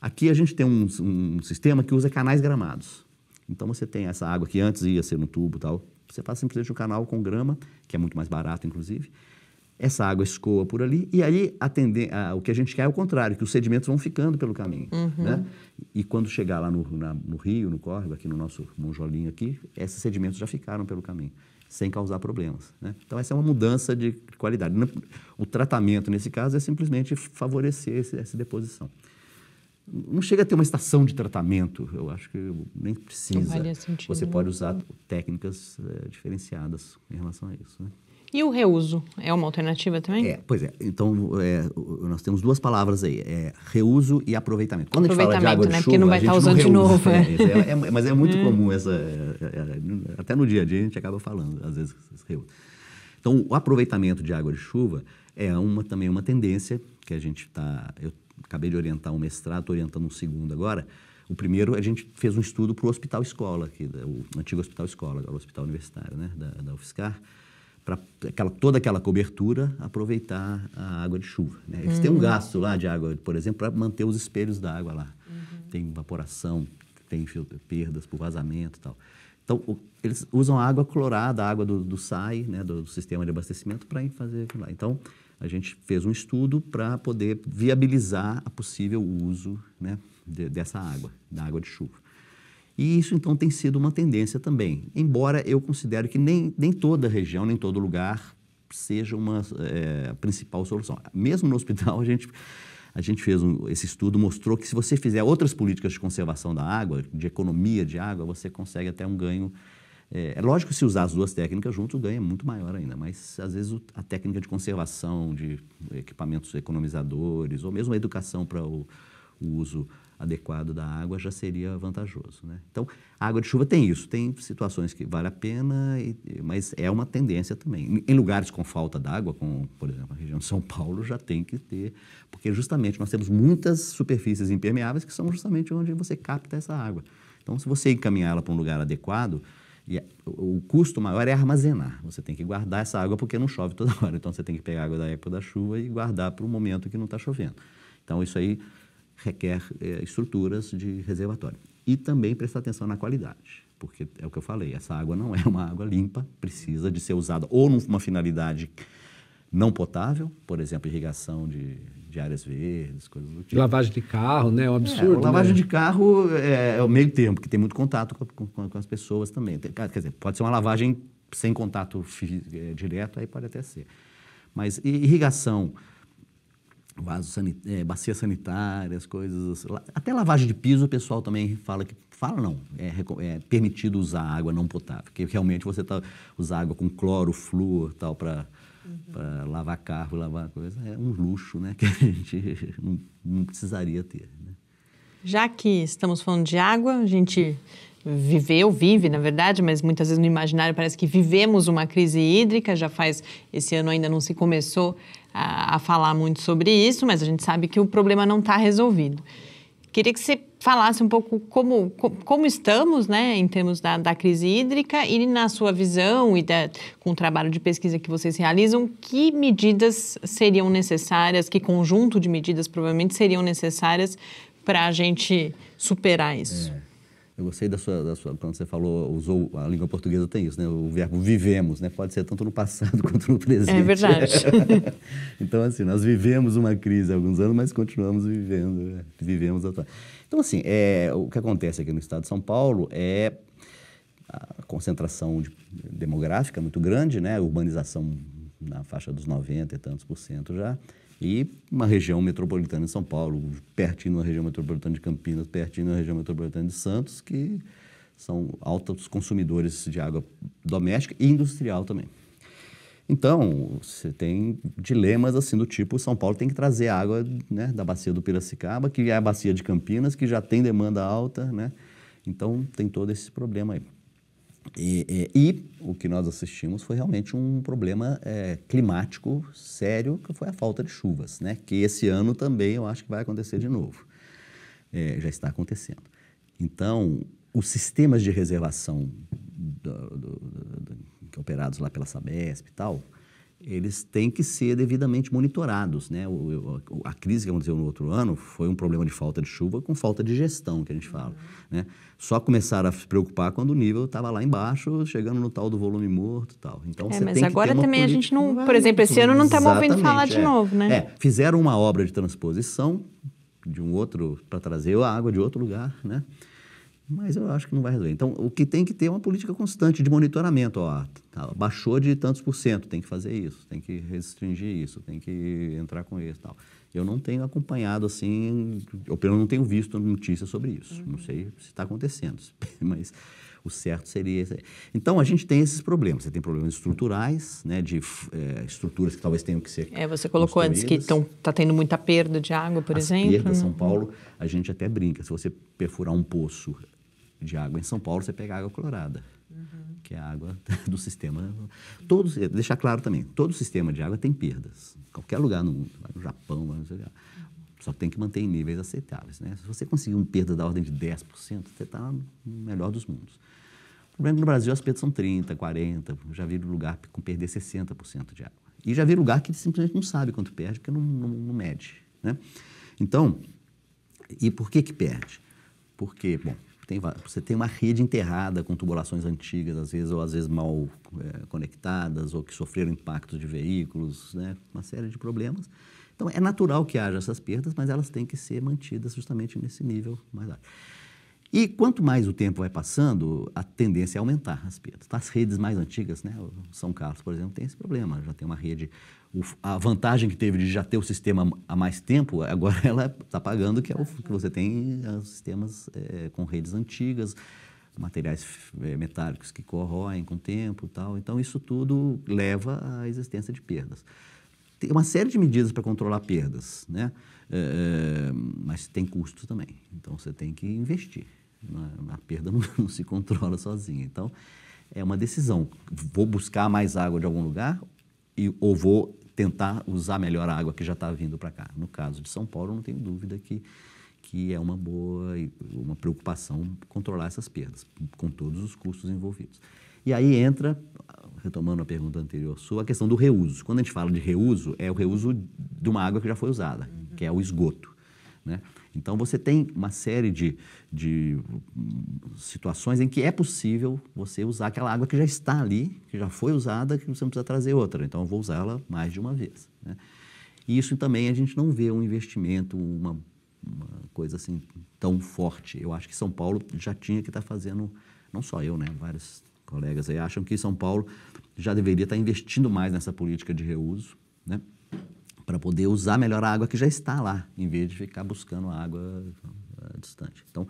Aqui a gente tem um, um, sistema que usa canais gramados. Então você tem essa água que antes ia ser no tubo tal, você faz simplesmente um canal com grama, que é muito mais barato inclusive. Essa água escoa por ali e aí atender, a, o que a gente quer é o contrário, que os sedimentos vão ficando pelo caminho, uhum. né? E quando chegar lá no, na, no rio, no córrego, aqui no nosso monjolinho aqui, esses sedimentos já ficaram pelo caminho sem causar problemas. Né? Então, essa é uma mudança de qualidade. O tratamento, nesse caso, é simplesmente favorecer esse, essa deposição. Não chega a ter uma estação de tratamento, eu acho que nem precisa. Sentido, Você pode usar técnicas é, diferenciadas em relação a isso. Né?
E o reuso é uma alternativa também? É,
pois é. Então, é, nós temos duas palavras aí: é, reuso e aproveitamento. Quando aproveitamento, a gente fala de água né? de chuva, Porque não vai tá estar usando de novo. Né? É. É, é. mas é muito é. comum essa. até no dia a dia a gente acaba falando, às vezes, reuso. Então, o aproveitamento de água de chuva é uma, também uma tendência que a gente está. Eu acabei de orientar um mestrado, estou orientando um segundo agora. O primeiro, a gente fez um estudo para o Hospital Escola, aqui, o antigo Hospital Escola, agora o Hospital Universitário né, da, da UFSCar para aquela, toda aquela cobertura aproveitar a água de chuva. Né? Eles uhum. têm um uhum. gasto lá de água, por exemplo, para manter os espelhos da água lá. Uhum. Tem evaporação, tem perdas por vazamento e tal. Então, o, eles usam a água clorada, a água do, do SAI, né, do, do sistema de abastecimento, para fazer aquilo lá. Então, a gente fez um estudo para poder viabilizar a possível uso né, de, dessa água, da água de chuva. E isso, então, tem sido uma tendência também. Embora eu considere que nem, nem toda região, nem todo lugar seja uma é, principal solução. Mesmo no hospital, a gente, a gente fez um, esse estudo, mostrou que se você fizer outras políticas de conservação da água, de economia de água, você consegue até um ganho. É, é lógico que se usar as duas técnicas juntos, o ganho é muito maior ainda, mas às vezes o, a técnica de conservação de equipamentos economizadores, ou mesmo a educação para o, o uso adequado da água já seria vantajoso. Né? Então, a água de chuva tem isso, tem situações que vale a pena, e, mas é uma tendência também. Em lugares com falta d'água, como por exemplo a região de São Paulo, já tem que ter, porque justamente nós temos muitas superfícies impermeáveis que são justamente onde você capta essa água. Então, se você encaminhar ela para um lugar adequado, e o custo maior é armazenar. Você tem que guardar essa água porque não chove toda hora. Então, você tem que pegar a água da época da chuva e guardar para o momento que não está chovendo. Então, isso aí requer é, estruturas de reservatório. E também prestar atenção na qualidade, porque é o que eu falei, essa água não é uma água limpa, precisa de ser usada ou numa finalidade não potável, por exemplo, irrigação de, de áreas verdes, coisas do tipo.
Lavagem de carro, né? É um é, absurdo. É, lavagem né? de
carro é, é, o meio tempo que tem muito contato com, com, com as pessoas também. Tem, quer dizer, pode ser uma lavagem sem contato eh, direto, aí pode até ser. Mas irrigação vaso sanit é, bacia sanitária, as coisas. Assim. Até lavagem de piso, o pessoal também fala que. Fala não, é, é permitido usar água não potável, porque realmente você tá, usa água com cloro, flúor tal, para uhum. lavar carro, lavar coisa. É um luxo né, que a gente não, não precisaria ter. Né?
Já que estamos falando de água, a gente viveu, vive, na verdade, mas muitas vezes no imaginário parece que vivemos uma crise hídrica, já faz esse ano ainda não se começou a, a falar muito sobre isso, mas a gente sabe que o problema não está resolvido. Queria que você falasse um pouco como, como estamos né, em termos da, da crise hídrica e na sua visão e da, com o trabalho de pesquisa que vocês realizam, que medidas seriam necessárias, que conjunto de medidas provavelmente seriam necessárias para a gente superar isso? É.
Eu gostei da sua, da sua, quando você falou, usou a língua portuguesa tem isso, né? O verbo vivemos, né? Pode ser tanto no passado quanto no presente. É verdade. então assim, nós vivemos uma crise há alguns anos, mas continuamos vivendo, né? vivemos atual. Então assim, é o que acontece aqui no Estado de São Paulo é a concentração de, demográfica muito grande, né? A urbanização na faixa dos 90 e tantos por cento já e uma região metropolitana de São Paulo, pertinho da região metropolitana de Campinas, pertinho da região metropolitana de Santos, que são altos consumidores de água doméstica e industrial também. Então, você tem dilemas assim do tipo, São Paulo tem que trazer água né, da bacia do Piracicaba, que é a bacia de Campinas, que já tem demanda alta, né? Então, tem todo esse problema aí. E, e, e, o que nós assistimos foi realmente um problema é, climático sério, que foi a falta de chuvas, né? que esse ano também eu acho que vai acontecer de novo. É, já está acontecendo. Então, os sistemas de reservação do, do, do, é operados lá pela Sabesp e tal, eles têm que ser devidamente monitorados. Né? O, o, a crise que aconteceu no outro ano foi um problema de falta de chuva com falta de gestão, que a gente fala. Uhum. Né? Só começaram a se preocupar quando o nível estava lá embaixo, chegando no tal do volume morto tal. Então, é, você mas tem agora que ter também a gente
não... Por exemplo, esse ano não tá estamos ouvindo falar é. de novo, né? É,
fizeram uma obra de transposição de um outro... para trazer a água de outro lugar, né? mas eu acho que não vai resolver. Então, o que tem que ter é uma política constante de monitoramento. Ó, tá, baixou de tantos por cento, tem que fazer isso, tem que restringir isso, tem que entrar com isso tal. Eu não tenho acompanhado assim, ou pelo menos não tenho visto notícias sobre isso. Uhum. Não sei se está acontecendo, mas o certo seria. Então a gente tem esses problemas. Você tem problemas estruturais, né, de é, estruturas que talvez tenham que ser.
É, você colocou antes que está tendo muita perda de água, por As exemplo. Perda, né? São Paulo,
a gente até brinca. Se você perfurar um poço de água em São Paulo, você pega água clorada. Uhum. que é a água do sistema. Todos, eh, deixar claro também, todo sistema de água tem perdas. Qualquer lugar no mundo, no Japão, só tem que manter em níveis aceitáveis. Né? Se você conseguir uma perda da ordem de 10%, você está no melhor dos mundos problema que no Brasil as perdas são 30%, 40%. Já vi lugar com perder 60% de água. E já vi lugar que simplesmente não sabe quanto perde, porque não, não, não mede. Né? Então, e por que que perde? Porque, bom, tem, você tem uma rede enterrada com tubulações antigas, às vezes, ou às vezes mal é, conectadas, ou que sofreram impactos de veículos, né? uma série de problemas. Então, é natural que haja essas perdas, mas elas têm que ser mantidas justamente nesse nível mais alto. E quanto mais o tempo vai passando, a tendência é aumentar as perdas. Tá? As redes mais antigas, né? O São Carlos, por exemplo, tem esse problema. Já tem uma rede. a vantagem que teve de já ter o sistema há mais tempo, agora ela está pagando que, é o, que você tem eh, os sistemas é, com redes antigas, materiais eh, metálicos que corroem com o tempo e tal. Então, isso tudo leva à existência de perdas tem uma série de medidas para controlar perdas, né? É, mas tem custos também. Então você tem que investir. Né? A perda não, não se controla sozinha. Então, é uma decisão. Vou buscar mais água de algum lugar e, ou vou tentar usar melhor a água que já está vindo para cá. No caso de São Paulo, não tenho dúvida que, que é uma boa, uma preocupação controlar essas perdas, com todos os custos envolvidos. E aí entra, retomando a pergunta anterior sua, a questão do reuso. Quando a gente fala de reuso, é o reuso de uma água que já foi usada, uhum. que é o esgoto. Né? Então você tem uma série de, de situações em que é possível você usar aquela água que já está ali, que já foi usada, que você não precisa trazer outra. Então eu vou usá-la mais de uma vez. Né? E isso também a gente não vê um investimento, uma, uma, coisa assim tão forte. Eu acho que São Paulo já tinha que estar tá fazendo, não só eu, né? Vários colegas aí acham que São Paulo já deveria estar tá investindo mais nessa política de reuso, né? para poder usar melhor a água que já está lá, em vez de ficar buscando água eh, distante. Então,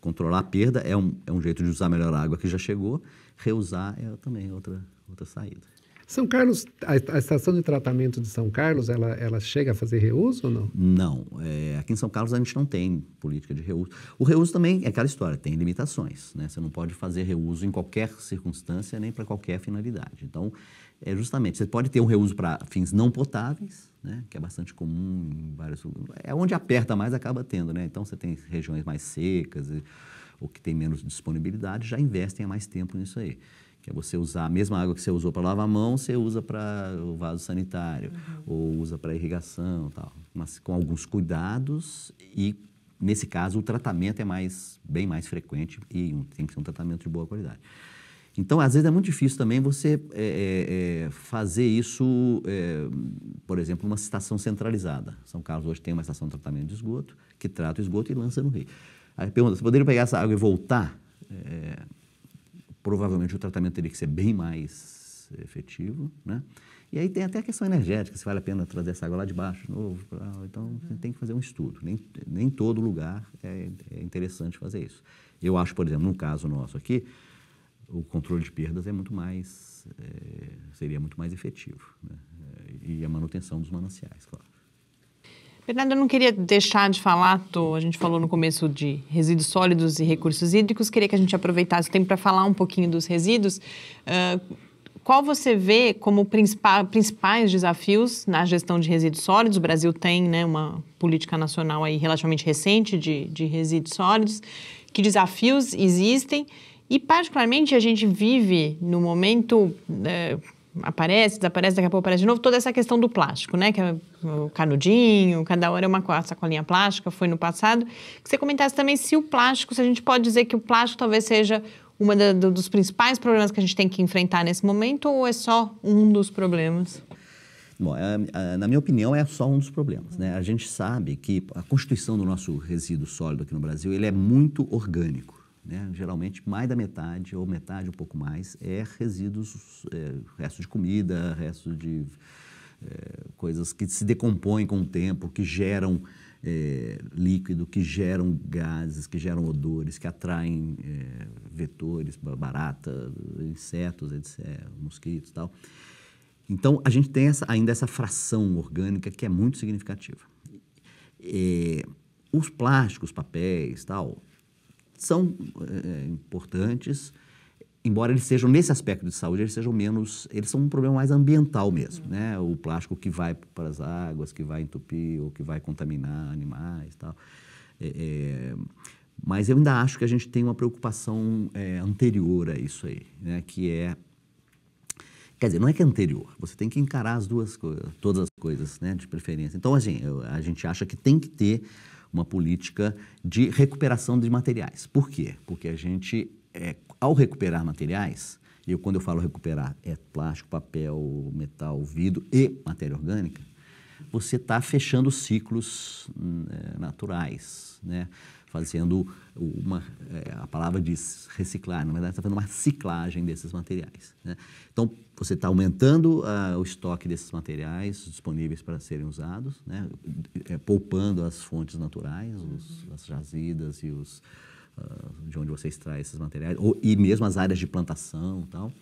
controlar a perda é um, é um jeito de usar melhor a água que já chegou, reusar é também outra, outra saída.
São Carlos, a, estação de tratamento de São Carlos, ela, ela chega a fazer reuso ou não?
Não. É, aqui em São Carlos a gente não tem política de reuso. O reuso também é aquela história, tem limitações. Né? Você não pode fazer reuso em qualquer circunstância nem para qualquer finalidade. Então, é justamente, você pode ter um reuso para fins não potáveis, né, que é bastante comum em vários... É onde aperta mais, acaba tendo, né? Então, você tem regiões mais secas ou que tem menos disponibilidade, já investem mais tempo nisso aí. Que é você usar a mesma água que você usou para lavar a mão, você usa para o vaso sanitário, uhum. ou usa para irrigação tal. Mas com alguns cuidados e, nesse caso, o tratamento é mais, bem mais frequente e tem que ser um tratamento de boa qualidade. Então, às vezes é muito difícil também você é, é, é fazer isso, é, por exemplo, uma estação centralizada. São Carlos hoje tem uma estação de tratamento de esgoto, que trata o esgoto e lança no rio. Aí pergunta, você poderia pegar essa água e voltar? É, provavelmente o tratamento teria que ser bem mais efetivo, né? E aí tem até a questão energética, se vale a pena trazer essa água lá de baixo de novo. Então, uhum. você tem que fazer um estudo. Nem, nem todo lugar é, é interessante fazer isso. Eu acho, por exemplo, no caso nosso aqui, o controle de perdas é muito mais é, seria muito mais efetivo né? e a manutenção dos mananciais, claro.
Bernardo, eu não queria deixar de falar, tô, a gente falou no começo de resíduos sólidos e recursos hídricos, queria que a gente aproveitasse o tempo para falar um pouquinho dos resíduos. Uh, qual você vê como principais principais desafios na gestão de resíduos sólidos? O Brasil tem né, uma política nacional aí relativamente recente de, de resíduos sólidos. Que desafios existem e, particularmente, a gente vive no momento. É, aparece, desaparece, daqui a pouco aparece de novo, toda essa questão do plástico, né? Que é o canudinho, cada hora é uma sacolinha plástica, foi no passado. Que você comentasse também se o plástico, se a gente pode dizer que o plástico talvez seja um do, dos principais problemas que a gente tem que enfrentar nesse momento ou é só um dos problemas?
Bom, é, é, na minha opinião, é só um dos problemas. Né? A gente sabe que a constituição do nosso resíduo sólido aqui no Brasil ele é muito orgânico. Né? Geralmente, mais da metade, ou metade, um pouco mais, é resíduos, é, restos de comida, restos de é, coisas que se decompõem com o tempo, que geram é, líquido, que geram gases, que geram odores, que atraem é, vetores, barata, insetos, etc., mosquitos e tal. Então, a gente tem essa, ainda essa fração orgânica que é muito significativa. É, os plásticos, papéis tal, são é, importantes, embora eles sejam nesse aspecto de saúde eles sejam menos eles são um problema mais ambiental mesmo uhum. né o plástico que vai para as águas que vai entupir ou que vai contaminar animais e tal é, é, mas eu ainda acho que a gente tem uma preocupação é, anterior a isso aí né que é quer dizer não é que é anterior você tem que encarar as duas coisas todas as coisas né de preferência então assim, a gente acha que tem que ter uma política de recuperação de materiais. Por quê? Porque a gente, é, ao recuperar materiais, e quando eu falo recuperar, é plástico, papel, metal, vidro e matéria orgânica, você está fechando ciclos hum, é, naturais, né? fazendo uma, é, a palavra diz reciclar, na verdade está fazendo uma ciclagem desses materiais. Né? Então, você está aumentando uh, o estoque desses materiais disponíveis para serem usados, né? é, poupando as fontes naturais, os, uhum. as jazidas e os, uh, de onde você extrai esses materiais, ou, e mesmo as áreas de plantação e tal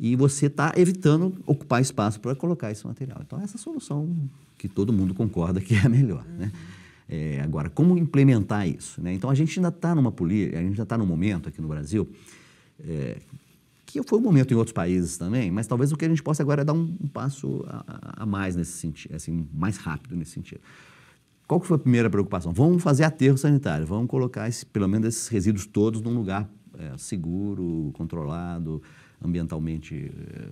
e você está evitando ocupar espaço para colocar esse material. Então, essa é a solução que todo mundo concorda que é a melhor. Né? Uhum. Né? É, agora, como implementar isso? Né? Então, a gente ainda está numa política, a gente ainda está num momento aqui no Brasil, é, que foi um momento em outros países também, mas talvez o que a gente possa agora é dar um, um passo a, a, mais nesse sentido, assim, mais rápido nesse sentido. Qual que foi a primeira preocupação? Vamos fazer aterro sanitário, vamos colocar esse, pelo menos esses resíduos todos num lugar é, seguro, controlado, ambientalmente é,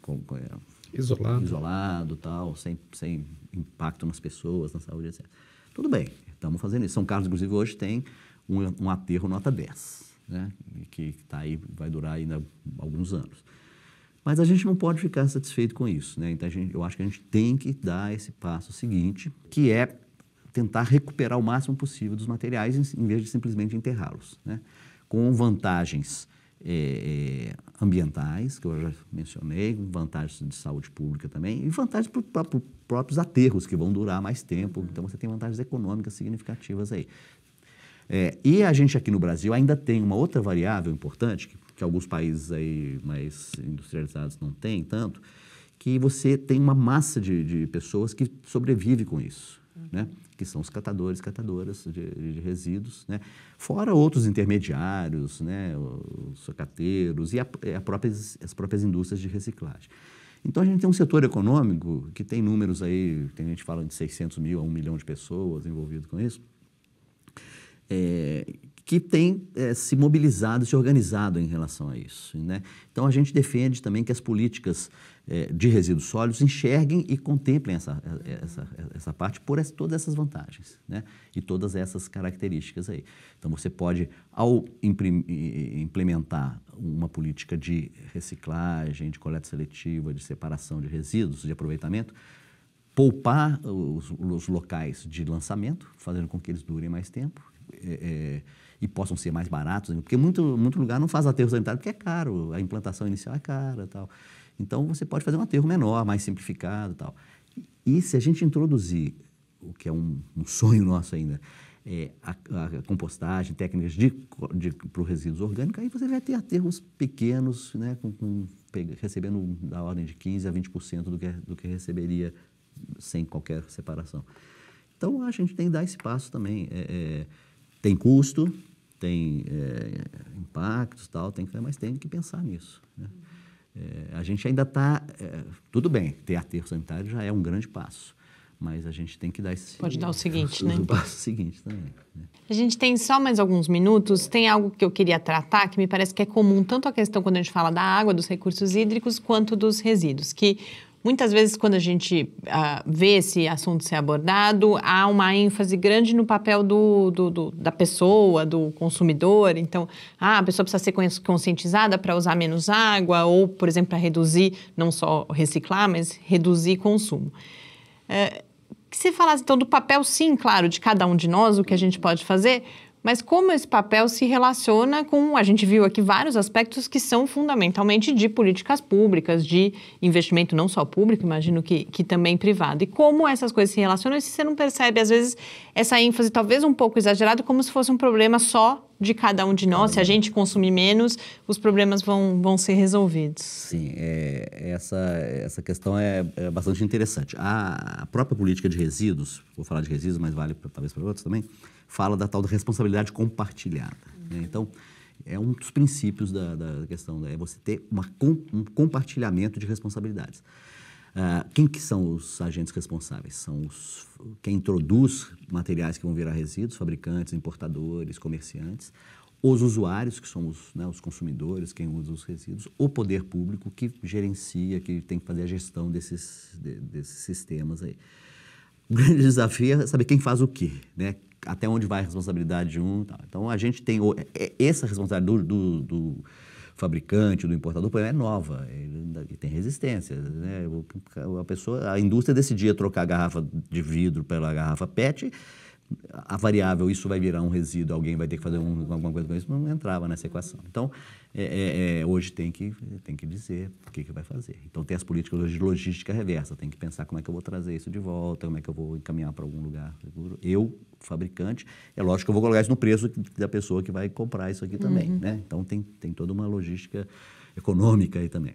com, é, isolado, isolado, tal, sem, sem impacto nas pessoas, na saúde, etc. Tudo bem, estamos fazendo isso. São Carlos, inclusive, hoje tem um, um aterro nota 10, né? que tá aí, vai durar ainda alguns anos. Mas a gente não pode ficar satisfeito com isso. Né? Então, gente, eu acho que a gente tem que dar esse passo seguinte, que é tentar recuperar o máximo possível dos materiais em, em vez de simplesmente enterrá-los, né? com vantagens é, ambientais, que eu já mencionei, vantagens de saúde pública também, e vantagens para os próprios aterros, que vão durar mais tempo. Uhum. Então, você tem vantagens econômicas significativas aí. É, e a gente aqui no Brasil ainda tem uma outra variável importante, que, que alguns países aí mais industrializados não têm tanto, que você tem uma massa de, de pessoas que sobrevive com isso né? que são os catadores, catadoras de, de, resíduos, né? fora outros intermediários, né? os socateiros e a, a próprias, as próprias indústrias de reciclagem. Então, a gente tem um setor econômico que tem números aí, tem gente falando de 600 mil a 1 milhão de pessoas envolvidas com isso, é, que tem é, se mobilizado, se organizado em relação a isso. Né? Então, a gente defende também que as políticas é, de resíduos sólidos enxerguem e contemplem essa, essa, essa parte por essa, todas essas vantagens né? e todas essas características aí. Então, você pode, ao implementar uma política de reciclagem, de coleta seletiva, de separação de resíduos, de aproveitamento, poupar os, os locais de lançamento, fazendo com que eles durem mais tempo. É, é, e possam ser mais baratos, né? porque muito, muito lugar não faz aterro sanitário porque é caro, a implantação inicial é cara tal. Então, você pode fazer um aterro menor, mais simplificado tal. E se a gente introduzir, o que é um, um sonho nosso ainda, é, a, a, compostagem, técnicas de, de, para os resíduos orgânicos, aí você vai ter aterros pequenos, né, com, com, recebendo da ordem de 15% a 20% do que, do que receberia sem qualquer separação. Então, a gente tem que dar esse passo também. É, é, tem custo, tem é, impactos tal, tem que, mas tem que pensar nisso. Né? É, a gente ainda está é, tudo bem, ter aterro sanitário já é um grande passo, mas a gente tem que dar esse pode dar o seguinte, o, né? O passo seguinte também. Né?
A gente tem só mais alguns minutos. Tem algo que eu queria tratar que me parece que é comum tanto a questão quando a gente fala da água, dos recursos hídricos, quanto dos resíduos, que Muitas vezes, quando a gente uh, vê esse assunto ser abordado, há uma ênfase grande no papel do, do, do da pessoa, do consumidor. Então, ah, a pessoa precisa ser conscientizada para usar menos água ou, por exemplo, para reduzir, não só reciclar, mas reduzir consumo. É, que você falasse, então, do papel, sim, claro, de cada um de nós, o que a gente pode fazer, mas como esse papel se relaciona com, a gente viu aqui vários aspectos que são fundamentalmente de políticas públicas, de investimento não só público, imagino que, que também privado. E como essas coisas se relacionam, e se você não percebe, às vezes, essa ênfase talvez um pouco exagerada, como se fosse um problema só de cada um de nós. Se a gente consumir menos, os problemas vão, vão ser resolvidos.
Sim, é, essa, essa questão é, é bastante interessante. A, a própria política de resíduos, vou falar de resíduos, mas vale pra, talvez para outros também, fala da tal da responsabilidade compartilhada. Né? Uhum. Né? Então, é um dos princípios da, da questão, né? é você ter uma, um compartilhamento de responsabilidades. Uh, quem que são os agentes responsáveis? São os, quem introduz materiais que vão virar resíduos, fabricantes, importadores, comerciantes, os usuários, que são os, né, os consumidores, quem usa os resíduos, o poder público que gerencia, que tem que fazer a gestão desses, de, desses sistemas aí. O grande desafio é saber quem faz o quê, né? Até onde vai a responsabilidade de um. Tal. Então, a gente tem é, é, essa responsabilidade do, do, do fabricante, do importador, porém, é nova e tem resistência. Né? A pessoa, a indústria decidia trocar a garrafa de vidro pela garrafa PET a variável, isso vai virar um resíduo, alguém vai ter que fazer um, alguma coisa com isso, não entrava nessa equação. Então, é, é, é, hoje tem que, tem que dizer o que, que vai fazer. Então, tem as políticas de logística reversa, tem que pensar como é que eu vou trazer isso de volta, como é que eu vou encaminhar para algum lugar seguro. Eu, fabricante, é lógico que eu vou colocar isso no preço da pessoa que vai comprar isso aqui também. Uhum. Né? Então, tem, tem toda uma logística econômica aí também.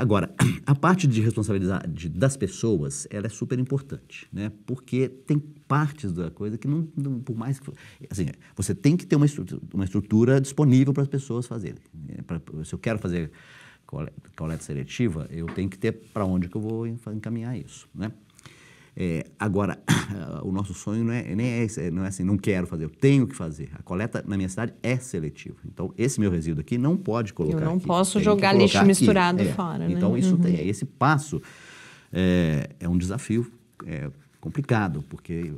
Agora, a parte de responsabilidade das pessoas, ela é super importante, né? Porque tem partes da coisa que não, não por mais que, assim, você tem que ter uma estrutura, uma estrutura disponível para as pessoas fazerem. Né? Pra, se eu quero fazer coleta, coleta seletiva, eu tenho que ter para onde que eu vou encaminhar isso, né? É, agora, o nosso sonho não é, nem é, não é assim, não quero fazer, eu tenho que fazer. A coleta na minha cidade é seletiva. Então, esse meu resíduo aqui não pode colocar. Eu não aqui. posso jogar lixo aqui. misturado é. fora. Né? Então, isso uhum. tem, esse passo é, é um desafio é complicado, porque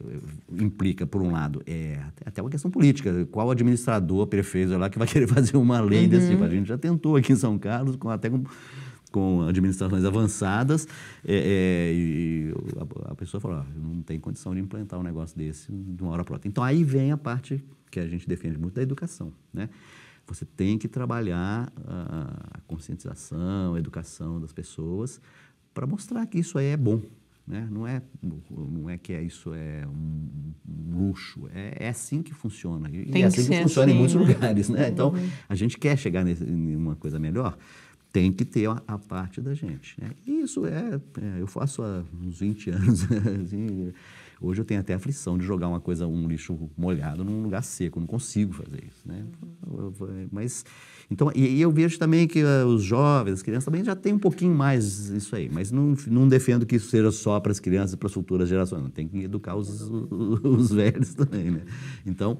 é, implica, por um lado, é, até uma questão política. Qual administrador, prefeito lá que vai querer fazer uma lei uhum. desse tipo? A gente já tentou aqui em São Carlos, com, até com com administrações avançadas, é, é, e a, a pessoa fala, não tem condição de implantar um negócio desse de uma hora para outra. Então, aí vem a parte que a gente defende muito da educação, né? Você tem que trabalhar a, conscientização, a educação das pessoas para mostrar que isso aí é bom, né? Não, é, não é que é isso é um, luxo, é, é, assim que funciona. E é assim que, que funciona assim, em muitos né? lugares. Né? Então, uhum. a gente quer chegar em uma coisa melhor, tem que ter a, a parte da gente. Né? E isso é, é, eu faço há uns 20 anos. assim, hoje eu tenho até aflição de jogar uma coisa, um lixo molhado num lugar seco, não consigo fazer isso. Né? Uhum. Mas, então, e, e, eu vejo também que uh, os jovens, as crianças também já têm um pouquinho mais isso aí, mas não, não defendo que isso seja só para as crianças e para as futuras gerações, não, tem que educar os, os, os velhos também. Né? Então,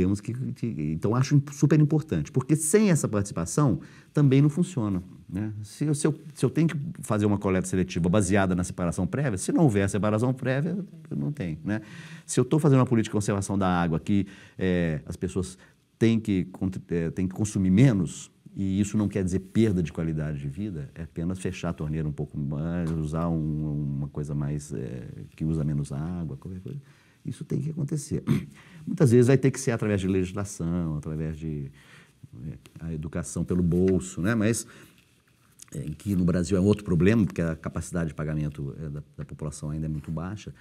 temos que, que. Então, acho super importante, porque sem essa participação também não funciona. Né? Se, eu, se, eu, se eu tenho que fazer uma coleta seletiva baseada na separação prévia, se não houver separação prévia, não tem. Né? Se eu estou fazendo uma política de conservação da água que é, as pessoas têm que, é, têm que consumir menos, e isso não quer dizer perda de qualidade de vida, é apenas fechar a torneira um pouco mais, usar um, uma coisa mais é, que usa menos água, qualquer coisa. Isso tem que acontecer. Muitas vezes vai ter que ser através de legislação, através de é, a educação pelo bolso, né? Mas é, que no Brasil é outro problema, porque a capacidade de pagamento é, da, da, população ainda é muito baixa.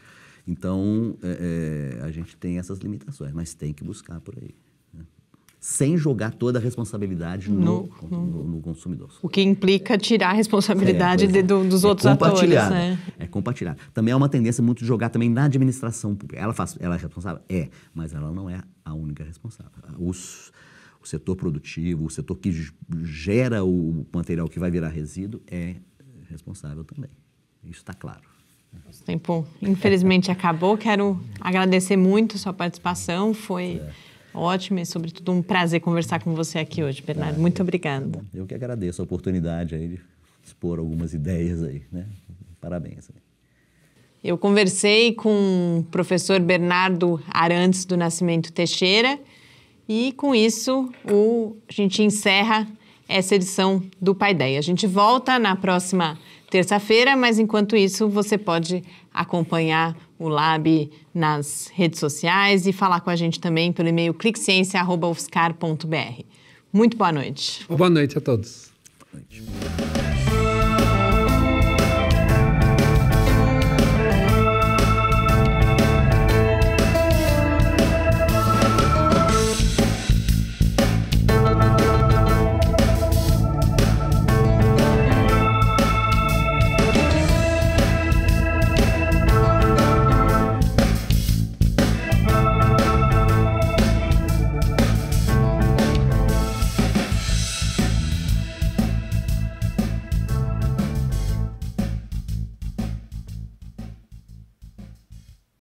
Então, é, é a gente tem essas limitações, mas tem que buscar por aí sem jogar toda a responsabilidade no, no, no, no consumidor.
O que implica tirar a responsabilidade é, de, é. do, dos é outros atores. Né?
É compartilhar. Também é uma tendência muito de jogar também na administração pública. Ela, faz, ela é responsável? É, mas ela não é a única responsável. Os, o setor produtivo, o setor que gera o material que vai virar resíduo é responsável também. Isso está claro.
o tempo, infelizmente, acabou. Quero agradecer muito a sua participação. Foi. É ótimo e, sobretudo, um prazer conversar com você aqui hoje, Bernardo. Ah, Muito obrigada.
Eu que agradeço a oportunidade aí de expor algumas ideias aí, né? Parabéns.
Eu conversei com o professor Bernardo Arantes do Nascimento Teixeira e com isso o, a gente encerra essa edição do Pai Ideia. A gente volta na próxima terça-feira, mas enquanto isso você pode acompanhar o Lab nas redes sociais e falar com a gente também pelo e-mail cliqueciência.ufscar.br. Muito boa noite.
Boa noite a todos. Boa noite.